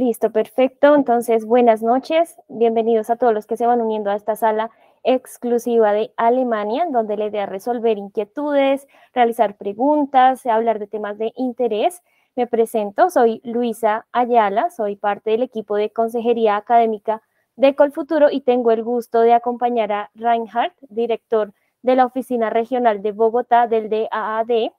Listo, perfecto. Entonces, buenas noches. Bienvenidos a todos los que se van uniendo a esta sala exclusiva de Alemania, en donde la idea es resolver inquietudes, realizar preguntas, hablar de temas de interés. Me presento, soy Luisa Ayala, soy parte del equipo de Consejería Académica de Colfuturo y tengo el gusto de acompañar a Reinhardt, director de la Oficina Regional de Bogotá del DAAD,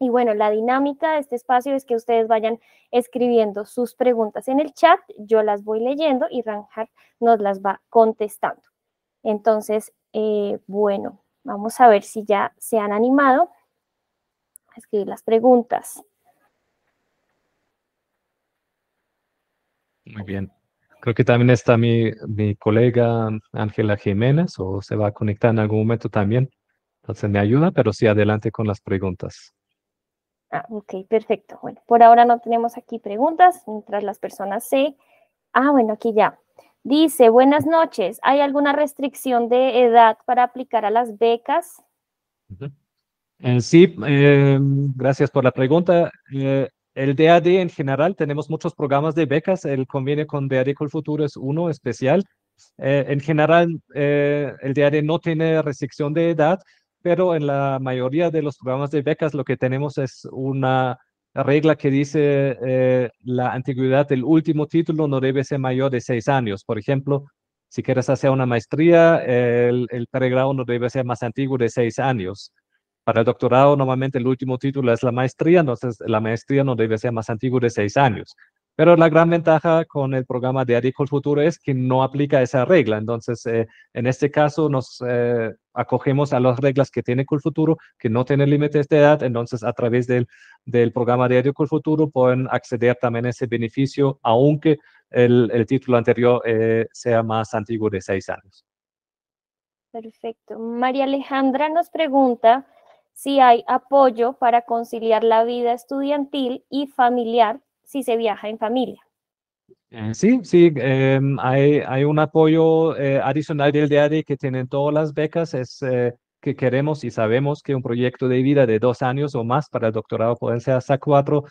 y bueno, la dinámica de este espacio es que ustedes vayan escribiendo sus preguntas en el chat, yo las voy leyendo y Ranjar nos las va contestando. Entonces, eh, bueno, vamos a ver si ya se han animado a escribir las preguntas. Muy bien. Creo que también está mi, mi colega Ángela Jiménez o se va a conectar en algún momento también. Entonces me ayuda, pero sí adelante con las preguntas. Ah, ok, perfecto. Bueno, por ahora no tenemos aquí preguntas mientras las personas se... Ah, bueno, aquí ya. Dice, buenas noches, ¿hay alguna restricción de edad para aplicar a las becas? Eh, sí, em, gracias por la pregunta. Eh, el DAD en general, tenemos muchos programas de becas, el conviene con DAD futuro es uno especial. Eh, en general, el DAD no tiene restricción de edad, pero en la mayoría de los programas de becas lo que tenemos es una regla que dice eh, la antigüedad del último título no debe ser mayor de seis años. Por ejemplo, si quieres hacer una maestría, el, el pregrado no debe ser más antiguo de seis años. Para el doctorado, normalmente el último título es la maestría, entonces la maestría no debe ser más antigua de seis años. Pero la gran ventaja con el programa de ADI con Futuro es que no aplica esa regla. Entonces, eh, en este caso, nos eh, acogemos a las reglas que tiene con Futuro, que no tiene límites de edad. Entonces, a través del, programa de ADI con Futuro pueden acceder también a ese beneficio, aunque el, título anterior eh, sea más antiguo de seis años. Perfecto. María Alejandra nos pregunta si hay apoyo para conciliar la vida estudiantil y familiar si se viaja en familia. Eh, sí, sí, em, hay, un apoyo eh, adicional del día que tienen todas las becas, es eh, que queremos y sabemos que un proyecto de vida de dos años o más para el doctorado pueden ser hasta cuatro,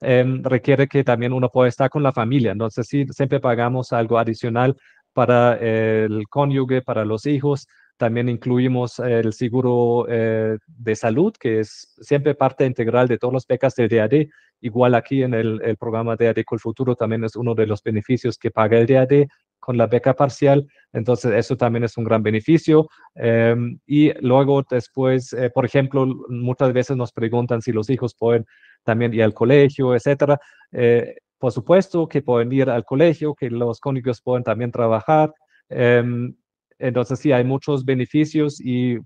em, requiere que también uno pueda estar con la familia, entonces sí, siempre pagamos algo adicional para el cónyuge, para los hijos, también incluimos el seguro eh, de salud, que es siempre parte integral de todas las becas del DAD. Igual aquí en el, el programa DAD con el Futuro también es uno de los beneficios que paga el DAD con la beca parcial. Entonces, eso también es un gran beneficio. Em, y luego después, eh, por ejemplo, muchas veces nos preguntan si los hijos pueden también ir al colegio, etcétera. Eh, por supuesto que pueden ir al colegio, que los cónyuges pueden también trabajar. Em, entonces, sí, hay muchos beneficios y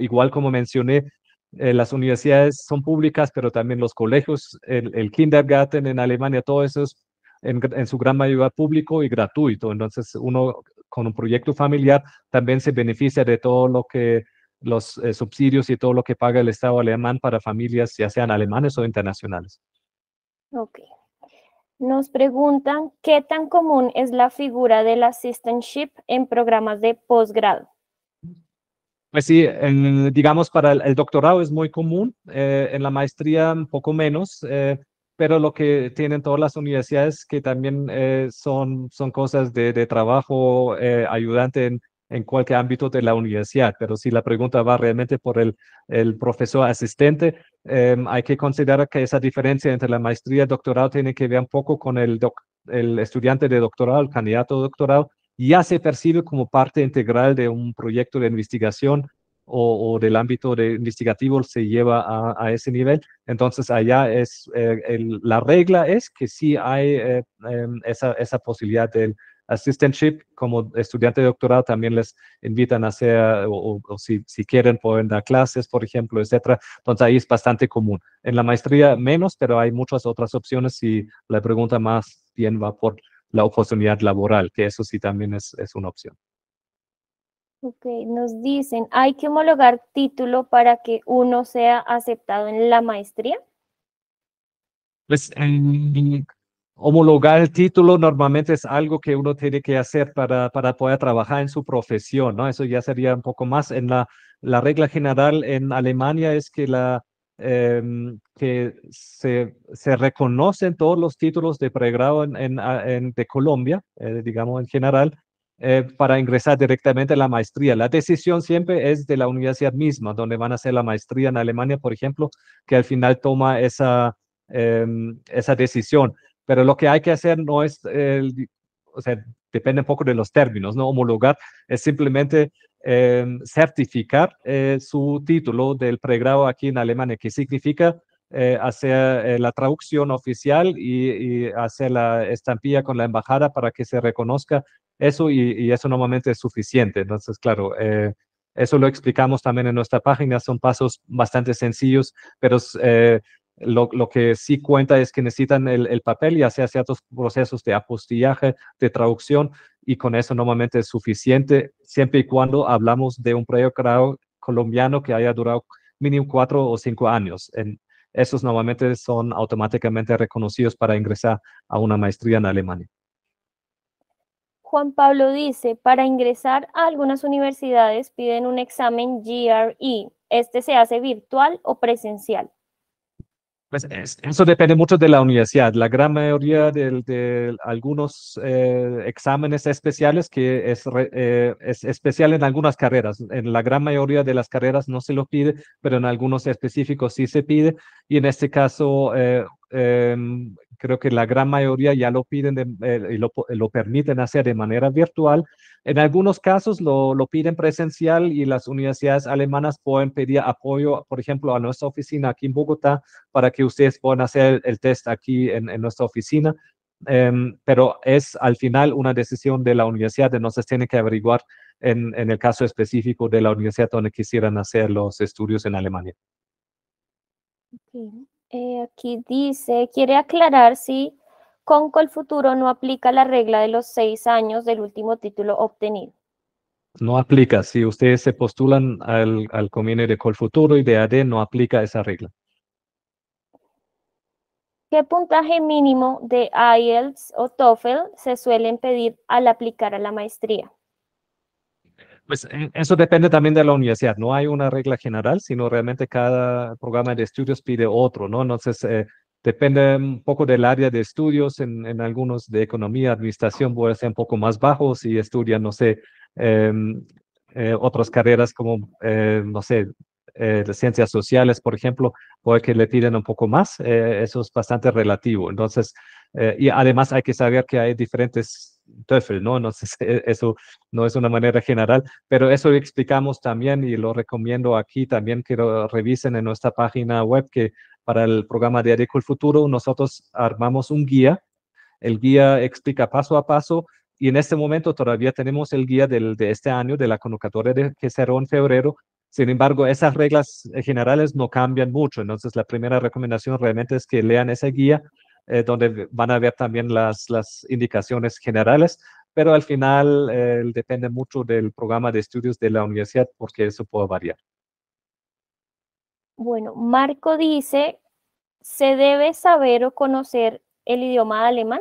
igual como mencioné, eh, las universidades son públicas, pero también los colegios, el, kindergarten en Alemania, todo eso es en, su gran mayoría público y gratuito. Entonces, uno con un proyecto familiar también se beneficia de todo lo que los eh, subsidios y todo lo que paga el Estado alemán para familias, ya sean alemanes o internacionales. Okay. Nos preguntan qué tan común es la figura del assistantship en programas de posgrado. Pues sí, digamos para el, doctorado es muy común, eh, en la maestría un poco menos, eh, pero lo que tienen todas las universidades que también eh, son, son cosas de trabajo, ayudante en, en cualquier ámbito de la universidad, pero si la pregunta va realmente por el, el profesor asistente, em, hay que considerar que esa diferencia entre la maestría y el doctorado tiene que ver un poco con el, el estudiante de doctorado, el candidato de doctorado, ya se percibe como parte integral de un proyecto de investigación o, del ámbito de investigativo se lleva a, ese nivel. Entonces, allá es, eh, la regla es que sí hay eh, em, esa, esa posibilidad del assistantship. Como estudiante de doctorado también les invitan a hacer, o, si, si, quieren, pueden dar clases, por ejemplo, etcétera. Entonces ahí es bastante común. En la maestría menos, pero hay muchas otras opciones y la pregunta más bien va por la oportunidad laboral, que eso sí también es, es una opción. Ok, nos dicen, ¿hay que homologar título para que uno sea aceptado en la maestría? Pues, homologar el título normalmente es algo que uno tiene que hacer para, para poder trabajar en su profesión, ¿no? Eso ya sería un poco más en la, la regla general en Alemania es que la, em, que se, se, reconocen todos los títulos de pregrado en, en, de Colombia, eh, digamos en general, eh, para ingresar directamente a la maestría. La decisión siempre es de la universidad misma, donde van a hacer la maestría en Alemania, por ejemplo, que al final toma esa, em, esa decisión. Pero lo que hay que hacer no es, el, o sea, depende un poco de los términos, ¿no? Homologar es simplemente em, certificar eh, su título del pregrado aquí en Alemania, que significa eh, hacer eh, la traducción oficial y, hacer la estampilla con la embajada para que se reconozca eso y, y eso normalmente es suficiente. Entonces, claro, eso lo explicamos también en nuestra página, son pasos bastante sencillos, pero lo, que sí cuenta es que necesitan el, papel y sea ciertos procesos de apostillaje, de traducción, y con eso normalmente es suficiente, siempre y cuando hablamos de un pregrado colombiano que haya durado mínimo cuatro o cinco años. En, esos normalmente son automáticamente reconocidos para ingresar a una maestría en Alemania. Juan Pablo dice, para ingresar a algunas universidades piden un examen GRE. ¿Este se hace virtual o presencial? Pues eso depende mucho de la universidad. La gran mayoría de, de algunos eh, exámenes especiales, que es, eh, es, especial en algunas carreras, en la gran mayoría de las carreras no se lo pide, pero en algunos específicos sí se pide. Y en este caso, eh, em, Creo que la gran mayoría ya lo piden eh, y lo, permiten hacer de manera virtual. En algunos casos lo, piden presencial y las universidades alemanas pueden pedir apoyo, por ejemplo, a nuestra oficina aquí en Bogotá para que ustedes puedan hacer el test aquí en, nuestra oficina. Em, pero es al final una decisión de la universidad, se tiene que averiguar en, el caso específico de la universidad donde quisieran hacer los estudios en Alemania. Okay. Eh, aquí dice, quiere aclarar si con Col Futuro no aplica la regla de los seis años del último título obtenido. No aplica. Si ustedes se postulan al, al de Col Futuro y de AD, no aplica esa regla. ¿Qué puntaje mínimo de IELTS o TOEFL se suelen pedir al aplicar a la maestría? Pues eso depende también de la universidad. No hay una regla general, sino realmente cada programa de estudios pide otro, ¿no? Entonces, eh, depende un poco del área de estudios. En, algunos de economía, administración puede ser un poco más bajo si estudian, no sé, em, eh, otras carreras como, eh, no sé, de ciencias sociales, por ejemplo, puede que le piden un poco más. eso es bastante relativo. Entonces, y además hay que saber que hay diferentes pues, ¿no? No eso no es una manera general, pero eso explicamos también y lo recomiendo aquí también que lo revisen en nuestra página web que para el programa de Adeco el Futuro nosotros armamos un guía. El guía explica paso a paso y en este momento todavía tenemos el guía de este año de la convocatoria que cerró en febrero, sin embargo, esas reglas eh, generales no cambian mucho. Entonces, la primera recomendación realmente es que lean ese guía eh, donde van a ver también las, las indicaciones generales, pero al final eh, depende mucho del programa de estudios de la universidad porque eso puede variar. Bueno, Marco dice, ¿se debe saber o conocer el idioma alemán?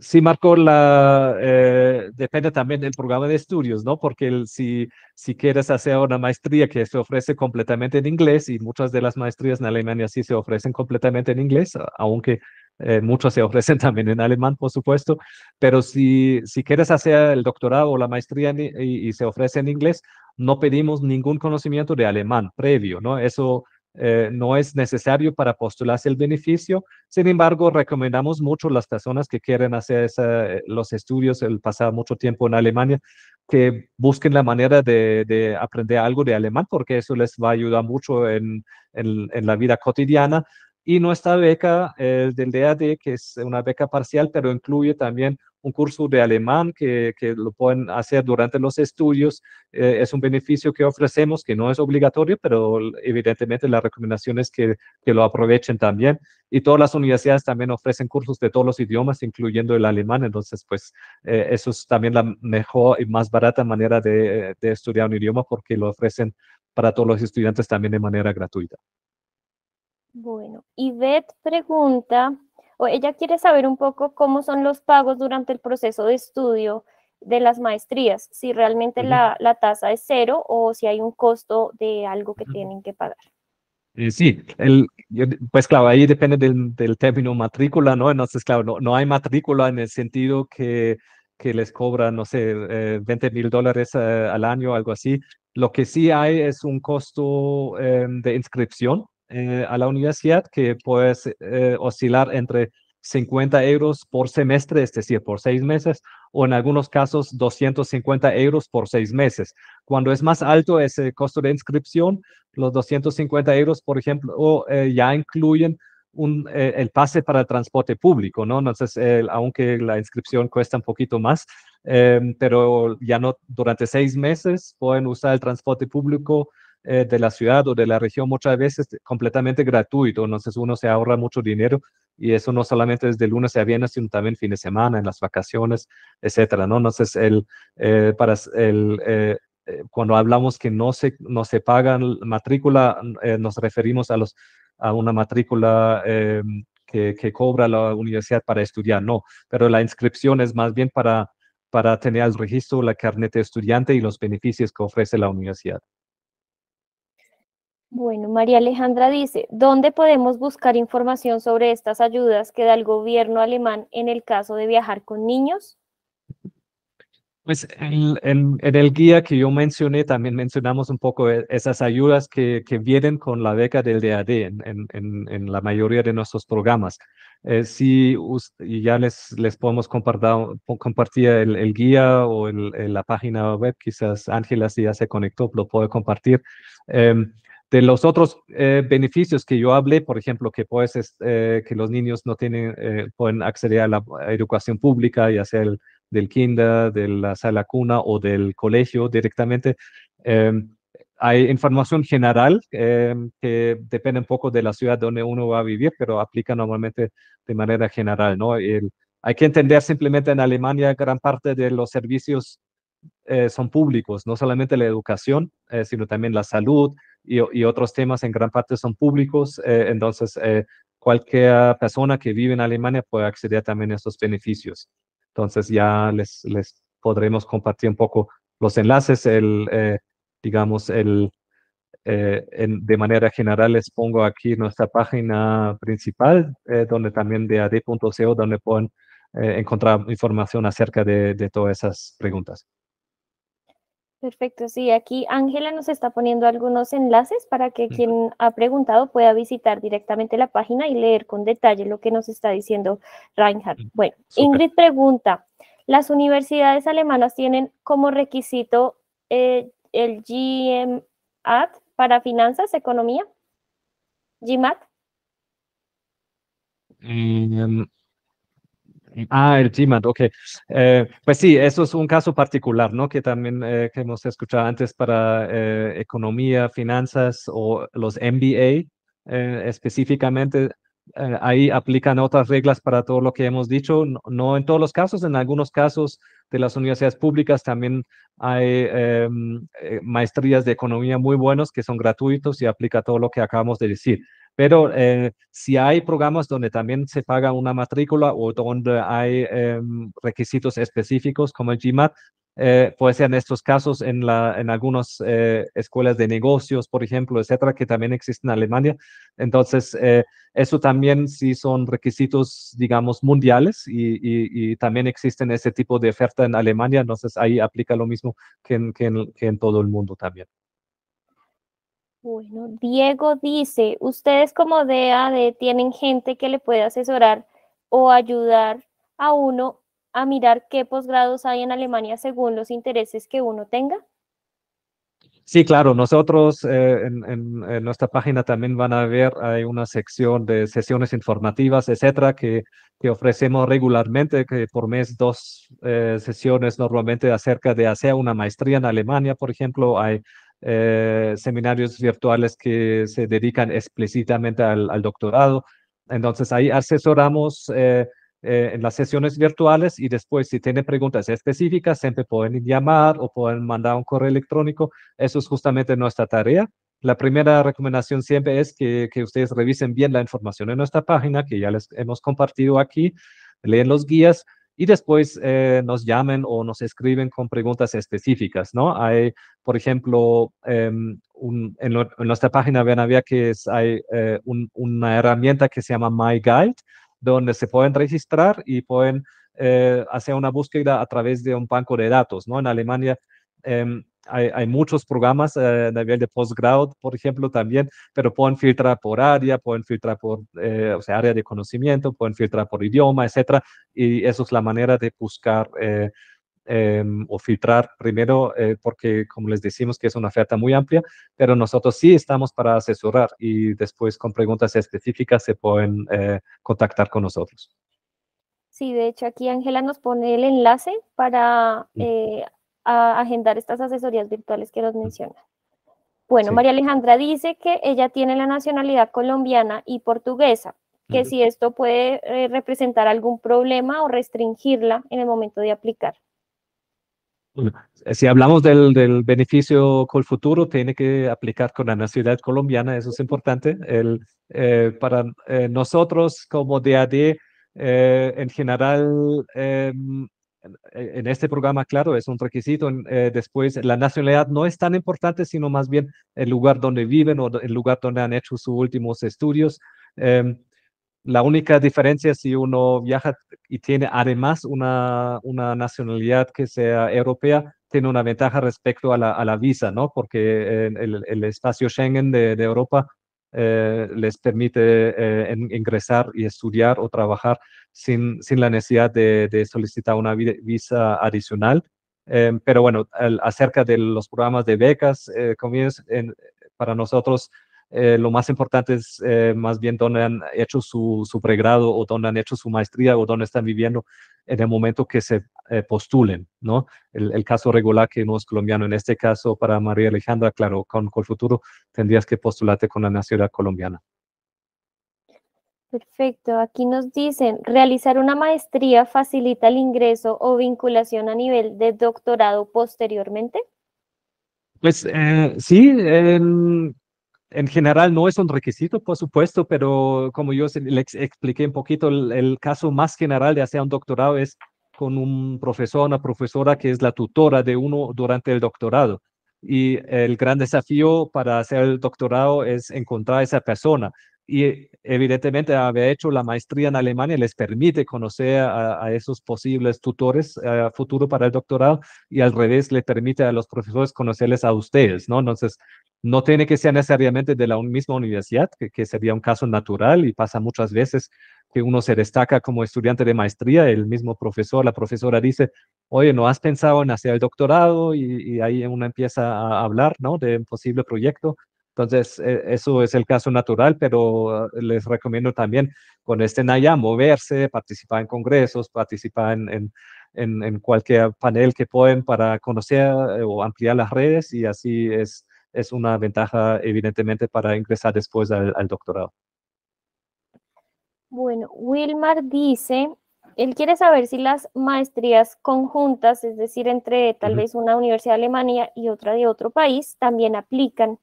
sí Marco, la, eh, depende también del programa de estudios, ¿no? Porque el, si, si quieres hacer una maestría que se ofrece completamente en inglés, y muchas de las maestrías en Alemania sí se ofrecen completamente en inglés, aunque eh, muchas se ofrecen también en alemán, por supuesto, pero si, si quieres hacer el doctorado o la maestría y, y, se ofrece en inglés, no pedimos ningún conocimiento de alemán previo, ¿no? Eso eh, no es necesario para postularse el beneficio. Sin embargo, recomendamos mucho las personas que quieren hacer los estudios, el pasar mucho tiempo en Alemania, que busquen la manera de, aprender algo de alemán, porque eso les va a ayudar mucho en, la vida cotidiana. Y nuestra beca eh, del DAD, que es una beca parcial, pero incluye también un curso de alemán que, lo pueden hacer durante los estudios. Eh, es un beneficio que ofrecemos, que no es obligatorio, pero evidentemente la recomendación es que, lo aprovechen también. Y todas las universidades también ofrecen cursos de todos los idiomas, incluyendo el alemán. Entonces, pues eh, eso es también la mejor y más barata manera de, estudiar un idioma porque lo ofrecen para todos los estudiantes también de manera gratuita. Bueno, Ivette pregunta, ella quiere saber un poco cómo son los pagos durante el proceso de estudio de las maestrías, si realmente la, tasa es cero o si hay un costo de algo que tienen que pagar. Eh, sí, el, pues claro, ahí depende del, término matrícula, ¿no? Entonces, claro, no, hay matrícula en el sentido que, que les cobran, no sé, 20 eh, mil dólares eh, al año, o algo así. Lo que sí hay es un costo em, de inscripción, eh, a la universidad que puedes eh, oscilar entre 50 euros por semestre, es decir, por seis meses, o en algunos casos 250 euros por seis meses. Cuando es más alto ese costo de inscripción, los 250 euros, por ejemplo, eh, ya incluyen el pase para el transporte público, ¿no? Entonces, aunque la inscripción cuesta un poquito más, em, pero ya no durante seis meses pueden usar el transporte público eh, de la ciudad o de la región muchas veces completamente gratuito, entonces uno se ahorra mucho dinero y eso no solamente desde lunes a viernes, sino también fin de semana, en las vacaciones, etcétera, ¿no? Entonces, el, eh, para eh, cuando hablamos que no se, no se pagan matrícula, nos referimos a, los, a una matrícula que, cobra la universidad para estudiar, no, pero la inscripción es más bien para, para tener el registro, la carneta de estudiante y los beneficios que ofrece la universidad. Bueno, María Alejandra dice, ¿dónde podemos buscar información sobre estas ayudas que da el gobierno alemán en el caso de viajar con niños? Pues en, el guía que yo mencioné también mencionamos un poco e, esas ayudas que, vienen con la beca del DAD en, la mayoría de nuestros programas. Eh, si sí, ya les, les podemos compartir, el, el guía o en la página web, quizás Ángela si ya se conectó, lo puede compartir. Eh, de los otros eh, beneficios que yo hablé, por ejemplo, que, pues, eh, que los niños no tienen, eh, pueden acceder a la educación pública, ya sea del kinder, de la sala cuna o del colegio directamente. Em, hay información general em, que depende un poco de la ciudad donde uno va a vivir, pero aplica normalmente de manera general. ¿no? hay que entender simplemente en Alemania gran parte de los servicios son públicos, no solamente la educación, sino también la salud, y, otros temas en gran parte son públicos, eh, entonces eh, cualquier persona que vive en Alemania puede acceder también a estos beneficios. Entonces ya les, podremos compartir un poco los enlaces, el, eh, digamos, el, de manera general les pongo aquí nuestra página principal, donde también de ad.co, donde pueden encontrar información acerca de, de todas esas preguntas. Perfecto, sí, aquí Ángela nos está poniendo algunos enlaces para que quien ha preguntado pueda visitar directamente la página y leer con detalle lo que nos está diciendo Reinhardt. Bueno, Ingrid pregunta, ¿las universidades alemanas tienen como requisito eh, el GMAT para finanzas, economía? ¿GMAT? Eh, Ah, el GMAT, ok. Eh, pues sí, eso es un caso particular, ¿no? Que también eh, hemos escuchado antes para eh, economía, finanzas o los MBA específicamente. ahí aplican otras reglas para todo lo que hemos dicho. No, no, en todos los casos, en algunos casos de las universidades públicas también hay em, maestrías de economía muy buenos que son gratuitos y aplica todo lo que acabamos de decir. Pero eh, si hay programas donde también se paga una matrícula o donde hay em, requisitos específicos como el GMAT, eh, puede ser en estos casos en, la, en algunas eh, escuelas de negocios, por ejemplo, etcétera, que también existen en Alemania. Entonces, eh, eso también sí son requisitos, digamos, mundiales y, también existen ese tipo de oferta en Alemania. Entonces, ahí aplica lo mismo que en todo el mundo también. Bueno, Diego dice, ustedes como DAD tienen gente que le puede asesorar o ayudar a uno a mirar qué posgrados hay en Alemania según los intereses que uno tenga. Sí, claro, nosotros eh, en, nuestra página también van a ver, hay una sección de sesiones informativas, etcétera, que, que ofrecemos regularmente, que por mes dos eh, sesiones normalmente acerca de hacer una maestría en Alemania, por ejemplo, hay eh, seminarios virtuales que se dedican explícitamente al, doctorado. Entonces ahí asesoramos eh, eh, en las sesiones virtuales y después si tienen preguntas específicas siempre pueden llamar o pueden mandar un correo electrónico. Eso es justamente nuestra tarea. La primera recomendación siempre es que, que ustedes revisen bien la información en nuestra página que ya les hemos compartido aquí, leen los guías y después eh, nos llamen o nos escriben con preguntas específicas, ¿no? Hay, por ejemplo, em, en, nuestra página ven había que es, hay eh, una herramienta que se llama My Guide, donde se pueden registrar y pueden eh, hacer una búsqueda a través de un banco de datos, ¿no? En Alemania em, hay, muchos programas eh, a nivel de posgrado, por ejemplo, también, pero pueden filtrar por área, pueden filtrar por eh, o sea, área de conocimiento, pueden filtrar por idioma, etcétera. Y eso es la manera de buscar eh, em, o filtrar primero, porque como les decimos que es una oferta muy amplia, pero nosotros sí estamos para asesorar y después con preguntas específicas se pueden contactar con nosotros. Sí, de hecho aquí Ángela nos pone el enlace para... Mm a agendar estas asesorías virtuales que nos mencionan. Bueno, María Alejandra dice que ella tiene la nacionalidad colombiana y portuguesa, que si esto puede eh, representar algún problema o restringirla en el momento de aplicar. Si hablamos del, beneficio con el futuro, tiene que aplicar con la nacionalidad colombiana, eso es importante. El, eh, para eh, nosotros como DAD, en general, em, eh, en este programa, claro, es un requisito. Eh, después, la nacionalidad no es tan importante, sino más bien el lugar donde viven o el lugar donde han hecho sus últimos estudios. Em, la única diferencia si uno viaja y tiene además una, nacionalidad que sea europea, tiene una ventaja respecto a la, visa, ¿no? Porque el, el espacio Schengen de Europa eh, les permite eh, ingresar y estudiar o trabajar sin, sin la necesidad de, solicitar una visa adicional. Em, pero bueno, acerca de los programas de becas, eh, para nosotros eh, lo más importante es eh, más bien dónde han hecho su, su, pregrado o dónde han hecho su maestría o dónde están viviendo en el momento que se eh, postulen, ¿no? El, caso regular que no es colombiano, en este caso para María Alejandra, claro, con futuro tendrías que postularte con la nacionalidad colombiana. Perfecto, aquí nos dicen, realizar una maestría facilita el ingreso o vinculación a nivel de doctorado posteriormente. Pues sí, en en general no es un requisito, por supuesto, pero como yo les expliqué un poquito, el, caso más general de hacer un doctorado es con un profesor, una profesora que es la tutora de uno durante el doctorado. Y el gran desafío para hacer el doctorado es encontrar a esa persona y evidentemente haber hecho la maestría en Alemania les permite conocer a, esos posibles tutores eh, a futuro para el doctorado y al revés le permite a los profesores conocerles a ustedes, ¿no? Entonces, no tiene que ser necesariamente de la misma universidad, que, sería un caso natural y pasa muchas veces que uno se destaca como estudiante de maestría, el mismo profesor, la profesora dice, oye, ¿no has pensado en hacer el doctorado? Y, y ahí uno empieza a hablar, ¿no? De un posible proyecto entonces, eh, eso es el caso natural, pero eh, les recomiendo también con este NAYA moverse, participar en congresos, participar en, en, en cualquier panel que pueden para conocer eh, o ampliar las redes y así es, es una ventaja evidentemente para ingresar después al, doctorado. Bueno, Wilmar dice, él quiere saber si las maestrías conjuntas, es decir, entre tal vez una universidad de Alemania y otra de otro país, también aplican.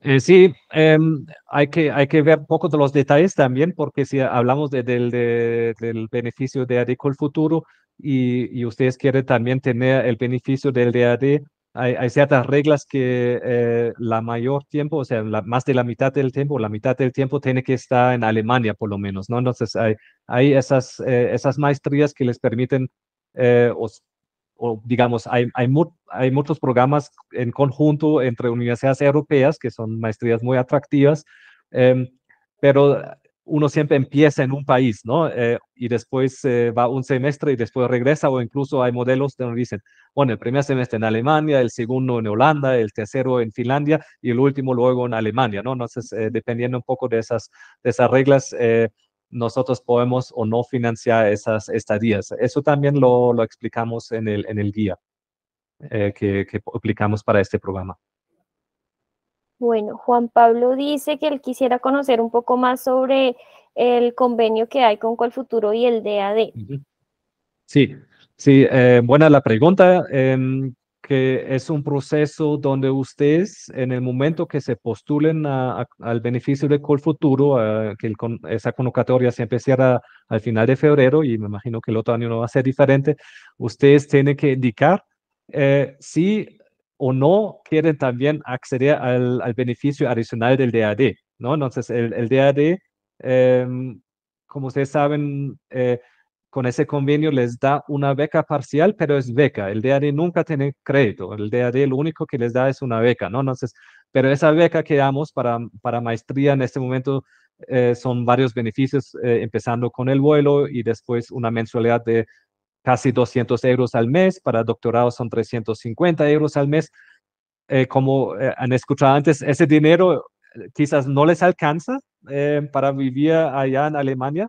Eh, sí, em, hay, que, hay que ver un poco de los detalles también, porque si hablamos de, del beneficio de AD con futuro y, ustedes quieren también tener el beneficio del DAD, hay, hay ciertas reglas que eh, la mayor tiempo, o sea, más de la mitad del tiempo, la mitad del tiempo tiene que estar en Alemania por lo menos, ¿no? Entonces hay, hay esas, eh, esas maestrías que les permiten o digamos, hay, hay, muchos programas en conjunto entre universidades europeas que son maestrías muy atractivas, em, pero uno siempre empieza en un país, ¿no? Eh, y después eh, va un semestre y después regresa, o incluso hay modelos donde dicen, bueno, el primer semestre en Alemania, el segundo en Holanda, el tercero en Finlandia y el último luego en Alemania, ¿no? Entonces, eh, dependiendo un poco de esas, de esas reglas, nosotros podemos o no financiar esas estadías. Eso también lo, explicamos en el, en el guía eh, que, que aplicamos para este programa. Bueno, Juan Pablo dice que él quisiera conocer un poco más sobre el convenio que hay con futuro y el DAD. Sí, sí, eh, buena la pregunta. Em, que es un proceso donde ustedes, en el momento que se postulen al beneficio de Futuro a, que esa convocatoria siempre cierra al final de febrero y me imagino que el otro año no va a ser diferente, ustedes tienen que indicar eh, si o no quieren también acceder al, beneficio adicional del DAD, ¿no? Entonces, el, DAD, em, como ustedes saben, eh, con ese convenio les da una beca parcial, pero es beca. El DAD nunca tiene crédito. El DAD lo único que les da es una beca, ¿no? Entonces, pero esa beca que damos para, para maestría en este momento eh, son varios beneficios, eh, empezando con el vuelo y después una mensualidad de casi 200 euros al mes. Para doctorado son 350 euros al mes. Eh, como han escuchado antes, ese dinero quizás no les alcanza para vivir allá en Alemania.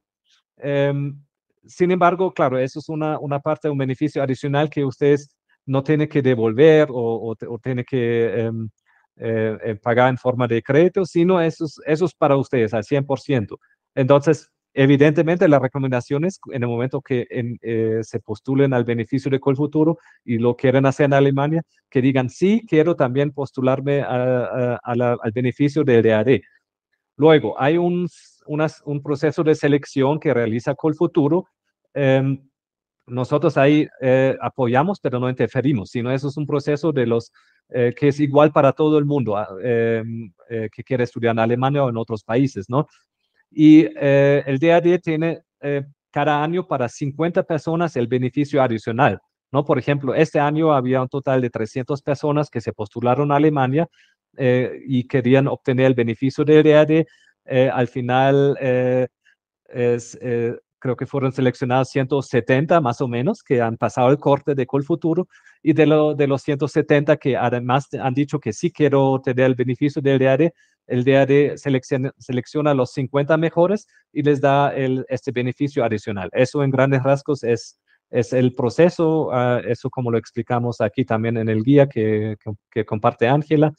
Em, sin embargo, claro, eso es una, una parte, un beneficio adicional que ustedes no tienen que devolver o, tienen que em, eh, eh, pagar en forma de crédito, sino eso es, para ustedes al 100%. Entonces, evidentemente, las recomendaciones en el momento que eh, se postulen al beneficio de Colfuturo y lo quieren hacer en Alemania, que digan, sí, quiero también postularme al beneficio del DAD. Luego, hay un, un proceso de selección que realiza Colfuturo Em, nosotros ahí eh, apoyamos, pero no interferimos, sino eso es un proceso de los eh, que es igual para todo el mundo ah, em, eh, que quiere estudiar en Alemania o en otros países, ¿no? Y el DAD tiene cada año para 50 personas el beneficio adicional, ¿no? Por ejemplo, este año había un total de 300 personas que se postularon a Alemania y querían obtener el beneficio del DAD. al final es, creo que fueron seleccionados 170 más o menos que han pasado el corte de Futuro, y de, lo, de los 170 que además han dicho que sí quiero tener el beneficio del DAD, el DAD selecciona, selecciona los 50 mejores y les da el, este beneficio adicional. Eso en grandes rasgos es, es el proceso, ah, eso como lo explicamos aquí también en el guía que, que, comparte Ángela,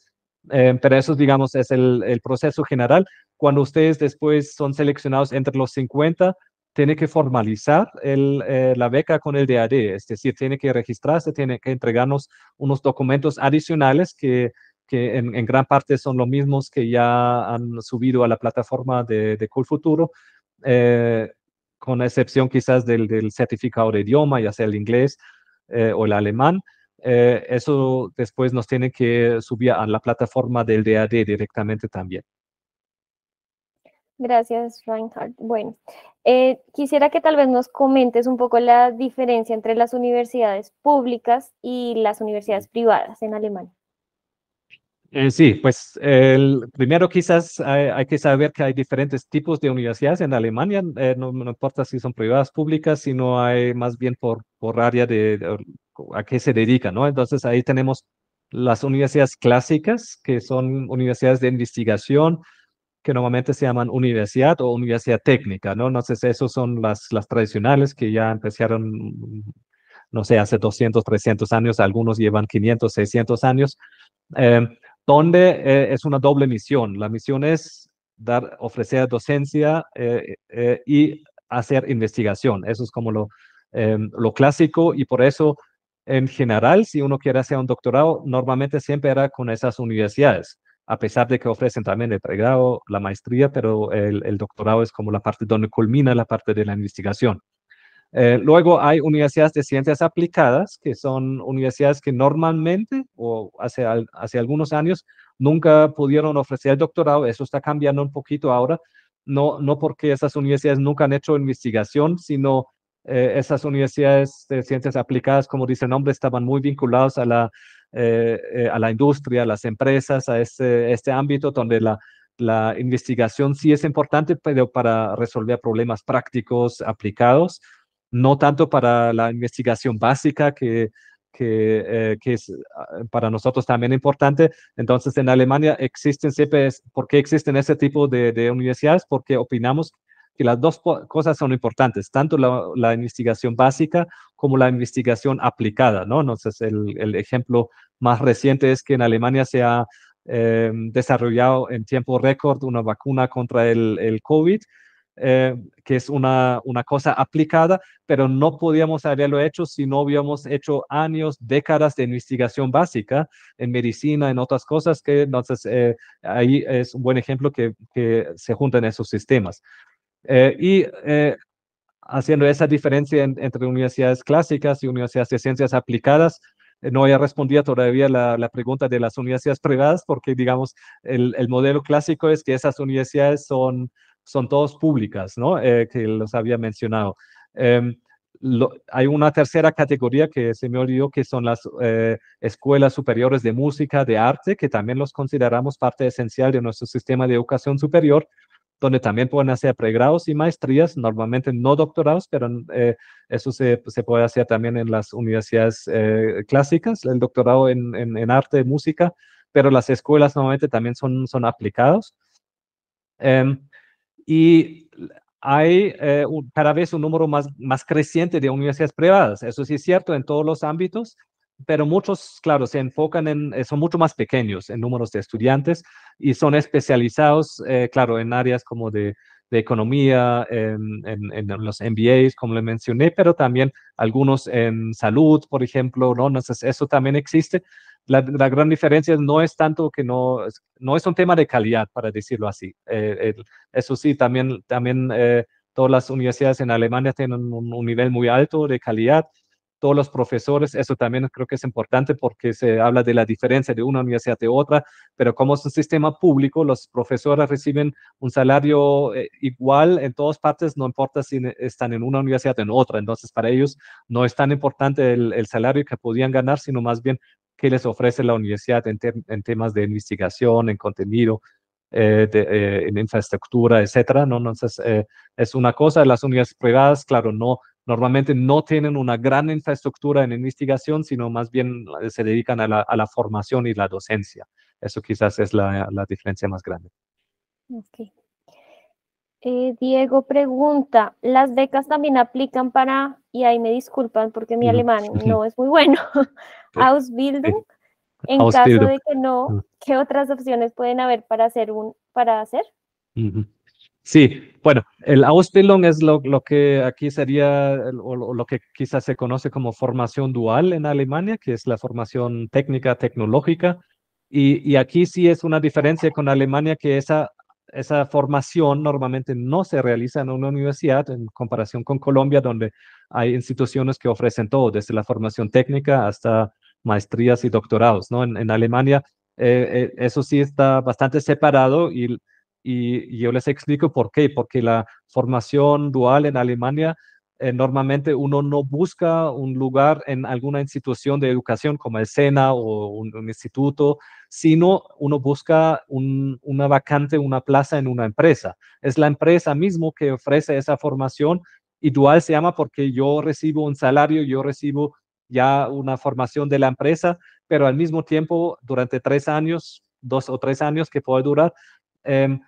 eh, pero eso, digamos, es el, el, proceso general. Cuando ustedes después son seleccionados entre los 50, tiene que formalizar eh, la beca con el DAD, es decir, tiene que registrarse, tiene que entregarnos unos documentos adicionales que, en, gran parte son los mismos que ya han subido a la plataforma de, Cool Futuro, eh, con excepción quizás del, certificado de idioma, ya sea el inglés eh, o el alemán. eso después nos tiene que subir a la plataforma del DAD directamente también. Gracias, Reinhardt. Bueno, eh, quisiera que tal vez nos comentes un poco la diferencia entre las universidades públicas y las universidades privadas en Alemania. Eh, sí, pues el, primero quizás hay, que saber que hay diferentes tipos de universidades en Alemania, eh, no, importa si son privadas, públicas, sino hay más bien por, por área de, de a qué se dedica, ¿no? Entonces ahí tenemos las universidades clásicas, que son universidades de investigación, que normalmente se llaman universidad o universidad técnica, ¿no? sé esos son las, las tradicionales que ya empezaron, no sé, hace 200, 300 años, algunos llevan 500, 600 años, em, donde eh, es una doble misión. La misión es dar, ofrecer docencia eh, eh, y hacer investigación. Eso es como lo, em, lo clásico y por eso, en general, si uno quiere hacer un doctorado, normalmente siempre era con esas universidades a pesar de que ofrecen también el pregrado, la maestría, pero el, doctorado es como la parte donde culmina la parte de la investigación. Eh, luego hay universidades de ciencias aplicadas, que son universidades que normalmente o hace, hace algunos años nunca pudieron ofrecer el doctorado. Eso está cambiando un poquito ahora, no, no porque esas universidades nunca han hecho investigación, sino eh, esas universidades de ciencias aplicadas, como dice el nombre, estaban muy vinculadas a la eh, eh, a la industria, a las empresas, a este, este ámbito donde la, la investigación sí es importante, pero para resolver problemas prácticos aplicados, no tanto para la investigación básica que, que, eh, que es ah, para nosotros también importante. Entonces, en Alemania existen siempre, ¿Por qué existen ese tipo de, universidades? Porque opinamos que las dos cosas son importantes, tanto la investigación básica como la investigación aplicada, ¿no? Entonces, el, el ejemplo más reciente es que en Alemania se ha eh, desarrollado en tiempo récord una vacuna contra el, COVID, eh, que es una, cosa aplicada, pero no podíamos haberlo hecho si no hubiéramos hecho años, décadas de investigación básica en medicina, en otras cosas, que entonces eh, ahí es un buen ejemplo que, que se juntan esos sistemas. y haciendo esa diferencia entre universidades clásicas y universidades de ciencias aplicadas. Eh, no haya respondido todavía la, la pregunta de las universidades privadas, porque digamos, el, modelo clásico es que esas universidades son, son todas públicas, ¿no? Eh, que los había mencionado. Em, hay una tercera categoría que se me olvidó, que son las eh, escuelas superiores de música, de arte, que también los consideramos parte esencial de nuestro sistema de educación superior, donde también pueden hacer pregrados y maestrías, normalmente no doctorados, pero eh, eso pues, se, puede hacer también en las universidades eh, clásicas, el doctorado en, en, en, arte, música, pero las escuelas normalmente también son, son aplicados. Em, y hay eh, cada vez un número más, más creciente de universidades privadas, eso sí es cierto en todos los ámbitos, pero muchos, claro, se enfocan en, eh, son mucho más pequeños en números de estudiantes y son especializados, eh, claro, en áreas como de, de economía, en, en, los MBAs, como le mencioné, pero también algunos en salud, por ejemplo, ¿no? Entonces, eso también existe. La, la gran diferencia no es tanto que no, no es un tema de calidad, para decirlo así. Eh, eso sí, también, también todas las universidades en Alemania tienen un nivel muy alto de calidad, todos los profesores, eso también creo que es importante porque se habla de la diferencia de una universidad de otra, pero como es un sistema público, los profesores reciben un salario eh, igual en todas partes, no importa si están en una universidad o en otra, entonces para ellos no es tan importante el, salario que podían ganar, sino más bien qué les ofrece la universidad en, temas de investigación, en contenido, eh, eh, en infraestructura, etcétera, ¿no? Entonces, es una cosa, las universidades privadas, claro, no normalmente no tienen una gran infraestructura en investigación, sino más bien se dedican a la, formación y la docencia. Eso quizás es la, diferencia más grande. Eh, Diego pregunta, ¿las becas también aplican para, y ahí me disculpan porque mi alemán no es muy bueno, Ausbildung? En caso de que no, ¿qué otras opciones pueden haber para hacer un, para hacer? Sí, bueno, el Ausbildung es lo, que aquí sería, o lo, que quizás se conoce como formación dual en Alemania, que es la formación técnica, tecnológica. Y, aquí sí es una diferencia con Alemania que esa, esa formación normalmente no se realiza en una universidad en comparación con Colombia, donde hay instituciones que ofrecen todo, desde la formación técnica hasta maestrías y doctorados. ¿no? En, Alemania eh, eh, eso sí está bastante separado y y yo les explico por qué, porque la formación dual en Alemania eh, normalmente uno no busca un lugar en alguna institución de educación como el SENA o un, instituto, sino uno busca una vacante, una plaza en una empresa. Es la empresa mismo que ofrece esa formación y dual se llama porque yo recibo un salario, yo recibo ya una formación de la empresa, pero al mismo tiempo durante tres años, dos o tres años que puede durar, Em,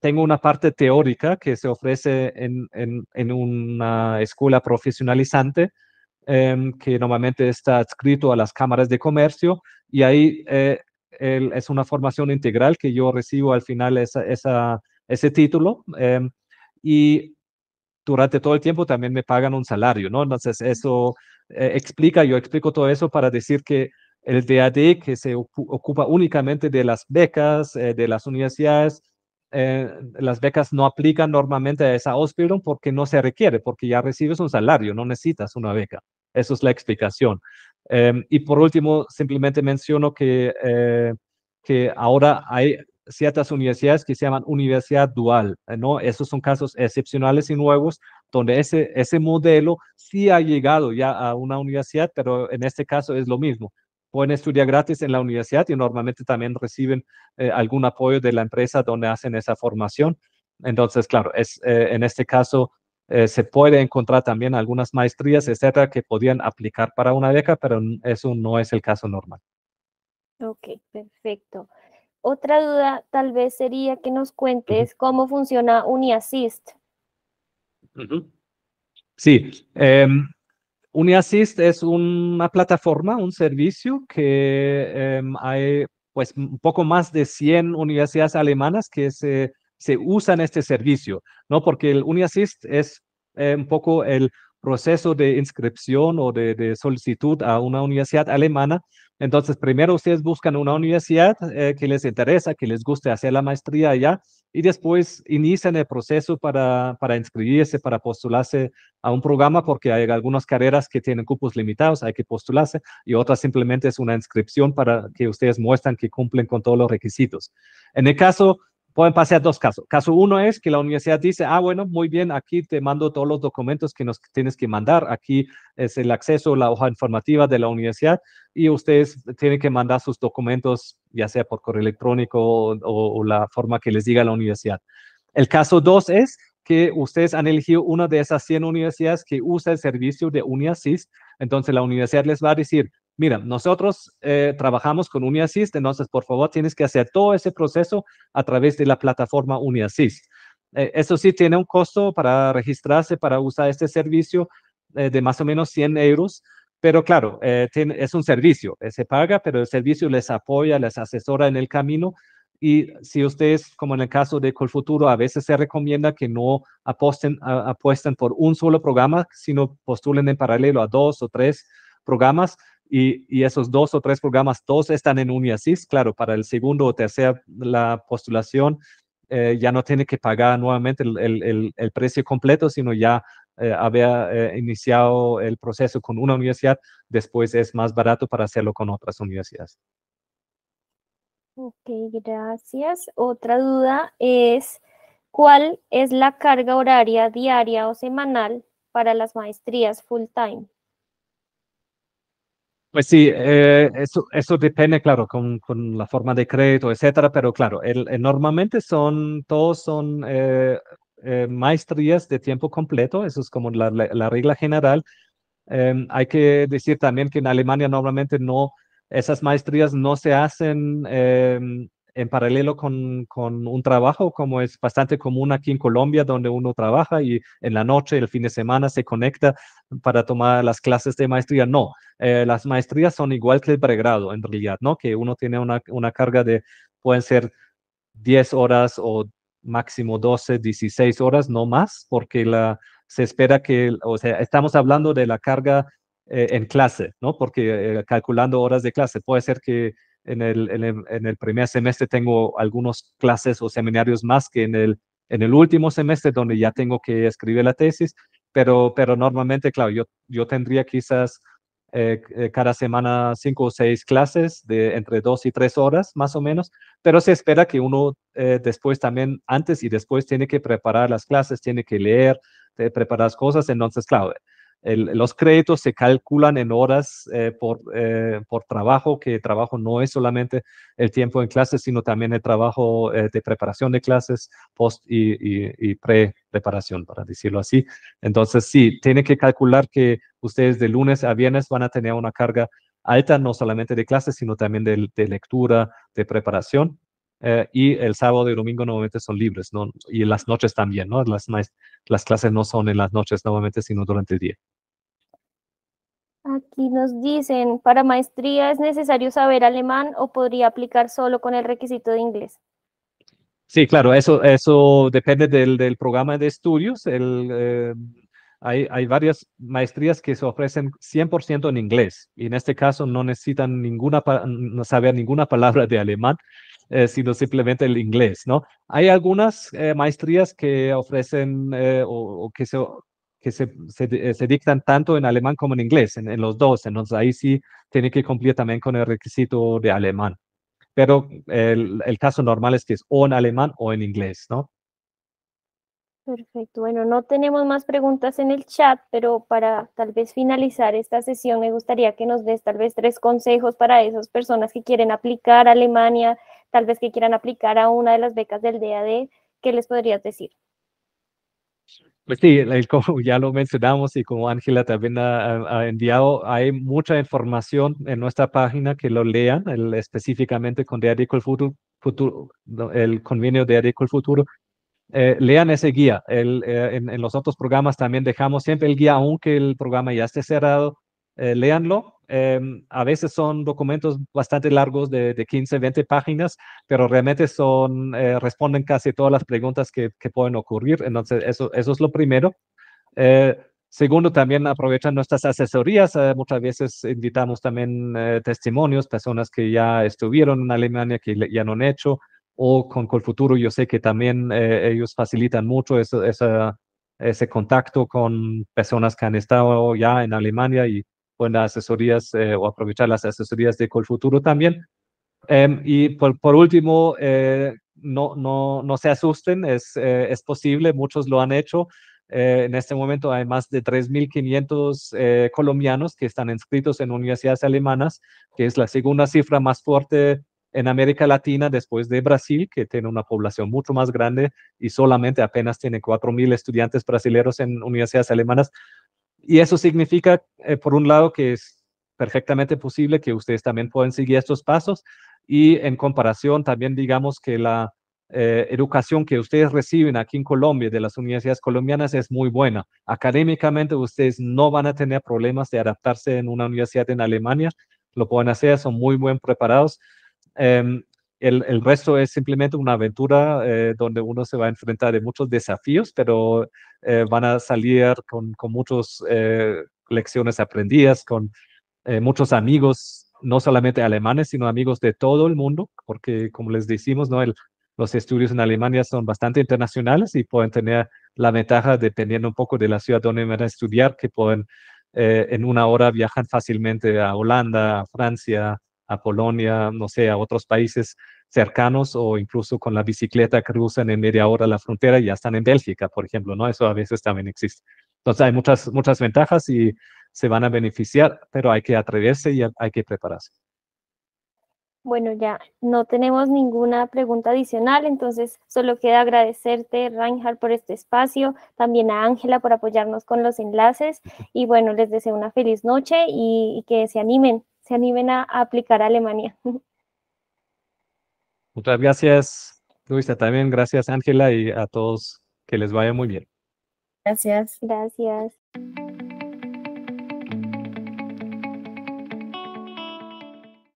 tengo una parte teórica que se ofrece en, en, en una escuela profesionalizante em, que normalmente está adscrito a las cámaras de comercio y ahí eh, es una formación integral que yo recibo al final esa, esa, ese título em, y durante todo el tiempo también me pagan un salario, ¿no? Entonces eso eh, explica, yo explico todo eso para decir que el DAD que se ocupa únicamente de las becas eh, de las universidades. Eh, las becas no aplican normalmente a esa Ausbildung porque no se requiere, porque ya recibes un salario, no necesitas una beca. Eso es la explicación. Em, y por último, simplemente menciono que, eh, que ahora hay ciertas universidades que se llaman universidad dual, ¿no? Esos son casos excepcionales y nuevos, donde ese, ese modelo sí ha llegado ya a una universidad, pero en este caso es lo mismo pueden estudiar gratis en la universidad y normalmente también reciben eh, algún apoyo de la empresa donde hacen esa formación. Entonces, claro, es, eh, en este caso eh, se puede encontrar también algunas maestrías, etcétera, que podían aplicar para una beca, pero eso no es el caso normal. Ok, perfecto. Otra duda tal vez sería que nos cuentes cómo funciona UniAssist. Sí, em, UniAssist es una plataforma, un servicio que em, hay pues un poco más de 100 universidades alemanas que se, usan este servicio, ¿no? Porque el UniAssist es eh, un poco el proceso de inscripción o de, solicitud a una universidad alemana. Entonces, primero ustedes buscan una universidad eh, que les interesa, que les guste hacer la maestría allá y después inician el proceso para, para inscribirse, para postularse a un programa, porque hay algunas carreras que tienen cupos limitados, hay que postularse, y otras simplemente es una inscripción para que ustedes muestren que cumplen con todos los requisitos. En el caso pueden pasar dos casos. Caso uno es que la universidad dice, ah, bueno, muy bien, aquí te mando todos los documentos que nos tienes que mandar. Aquí es el acceso, la hoja informativa de la universidad y ustedes tienen que mandar sus documentos, ya sea por correo electrónico o, la forma que les diga la universidad. El caso dos es que ustedes han elegido una de esas 100 universidades que usa el servicio de UniASIS. Entonces la universidad les va a decir, mira, nosotros eh, trabajamos con UniAssist, entonces por favor tienes que hacer todo ese proceso a través de la plataforma UniAssist. Eh, eso sí tiene un costo para registrarse, para usar este servicio eh, de más o menos 100 euros, pero claro, es un servicio, se paga, pero el servicio les apoya, les asesora en el camino. Y si ustedes, como en el caso de Colfuturo, a veces se recomienda que no apuesten por un solo programa, sino postulen en paralelo a dos o tres programas, y, esos dos o tres programas, todos están en UniASIS, claro, para el segundo o tercer la postulación eh, ya no tiene que pagar nuevamente el, precio completo, sino ya eh, había eh, iniciado el proceso con una universidad, después es más barato para hacerlo con otras universidades. Ok, gracias. Otra duda es, ¿cuál es la carga horaria diaria o semanal para las maestrías full time? Pues sí, eh, eso, eso depende, claro, con, con, la forma de crédito, etcétera, pero claro, el, eh, normalmente son, todos son eh, maestrías de tiempo completo, eso es como la, la, la regla general. Em, hay que decir también que en Alemania normalmente no, esas maestrías no se hacen em, en paralelo con, un trabajo, como es bastante común aquí en Colombia, donde uno trabaja y en la noche, el fin de semana, se conecta para tomar las clases de maestría. No, eh, las maestrías son igual que el pregrado, en realidad, ¿no? Que uno tiene una, carga de, pueden ser 10 horas o máximo 12, 16 horas, no más, porque la, se espera que, o sea, estamos hablando de la carga eh, en clase, ¿no? Porque eh, calculando horas de clase, puede ser que en el, en primer semestre tengo algunas clases o seminarios más que en el, en el último semestre donde ya tengo que escribir la tesis, pero, pero normalmente, claro, yo, yo tendría quizás eh, eh, cada semana cinco o seis clases de entre dos y tres horas más o menos, pero se espera que uno eh, después también, antes y después, tiene que preparar las clases, tiene que leer, preparar las cosas, entonces, claro, los créditos se calculan en horas eh, eh, por, trabajo, que trabajo no es solamente el tiempo en clases, sino también el trabajo eh, de preparación de clases, post y, pre-preparación, para decirlo así. Entonces, sí, tiene que calcular que ustedes de lunes a viernes van a tener una carga alta, no solamente de clases, sino también de lectura, de preparación. Eh, y el sábado y domingo normalmente son libres, ¿no? Y en las noches también, ¿no? Las, las clases no son en las noches normalmente, sino durante el día. Aquí nos dicen, para maestría es necesario saber alemán o podría aplicar solo con el requisito de inglés. Sí, claro, eso, eso depende del, programa de estudios. Eh, hay, varias maestrías que se ofrecen 100% en inglés y en este caso no necesitan ninguna, saber ninguna palabra de alemán eh, sino simplemente el inglés, ¿no? Hay algunas eh, maestrías que ofrecen eh, o, que se que se, dictan tanto en alemán como en inglés, en, en, los dos. Entonces ahí sí tiene que cumplir también con el requisito de alemán. Pero el, el, caso normal es que es o en alemán o en inglés, ¿no? Perfecto. Bueno, no tenemos más preguntas en el chat, pero para tal vez finalizar esta sesión, me gustaría que nos des tal vez tres consejos para esas personas que quieren aplicar a Alemania, tal vez que quieran aplicar a una de las becas del DAD. ¿Qué les podrías decir? Pues sí, como ya lo mencionamos y como Ángela también ha, enviado, hay mucha información en nuestra página que lo lean, específicamente con DAD Futuro, el convenio de el Futuro, eh, lean ese guía. Eh, en, los otros programas también dejamos siempre el guía, aunque el programa ya esté cerrado, eh, leanlo. Em, a veces son documentos bastante largos de, 15, 20 páginas, pero realmente son, eh, responden casi todas las preguntas que, pueden ocurrir. Entonces, eso, es lo primero. Segundo, también aprovechan nuestras asesorías. muchas veces invitamos también testimonios, personas que ya estuvieron en Alemania, que ya no han hecho, o con Colfuturo yo sé que también eh, ellos facilitan mucho ese, ese, contacto con personas que han estado ya en Alemania y pueden asesorías eh, o aprovechar las asesorías de Colfuturo también. Em, y por, último, eh, no, no, no, se asusten, es, es posible, muchos lo han hecho. en este momento hay más de 3.500 colombianos que están inscritos en universidades alemanas, que es la segunda cifra más fuerte en América Latina después de Brasil, que tiene una población mucho más grande y solamente apenas tiene 4.000 estudiantes brasileños en universidades alemanas. Y eso significa, eh, por un lado, que es perfectamente posible que ustedes también puedan seguir estos pasos y en comparación también digamos que la eh, educación que ustedes reciben aquí en Colombia de las universidades colombianas es muy buena. Académicamente ustedes no van a tener problemas de adaptarse en una universidad en Alemania, lo pueden hacer, son muy bien preparados Em, el, resto es simplemente una aventura eh, donde uno se va a enfrentar de muchos desafíos, pero eh, van a salir con, muchas eh, lecciones aprendidas, con muchos amigos, no solamente alemanes, sino amigos de todo el mundo, porque como les decimos, ¿no? los estudios en Alemania son bastante internacionales y pueden tener la ventaja, dependiendo un poco de la ciudad donde van a estudiar, que pueden en una hora viajan fácilmente a Holanda, a Francia, a Polonia, no sé, a otros países cercanos o incluso con la bicicleta cruzan en media hora la frontera y ya están en Bélgica, por ejemplo, ¿no? Eso a veces también existe. Entonces hay muchas, muchas ventajas y se van a beneficiar, pero hay que atreverse y hay que prepararse. Bueno, ya no tenemos ninguna pregunta adicional, entonces solo queda agradecerte, Reinhard, por este espacio, también a Ángela por apoyarnos con los enlaces y bueno, les deseo una feliz noche y que se animen se animen a, aplicar a Alemania. Muchas gracias, Luisa. También gracias, Ángela, y a todos que les vaya muy bien. Gracias. Gracias.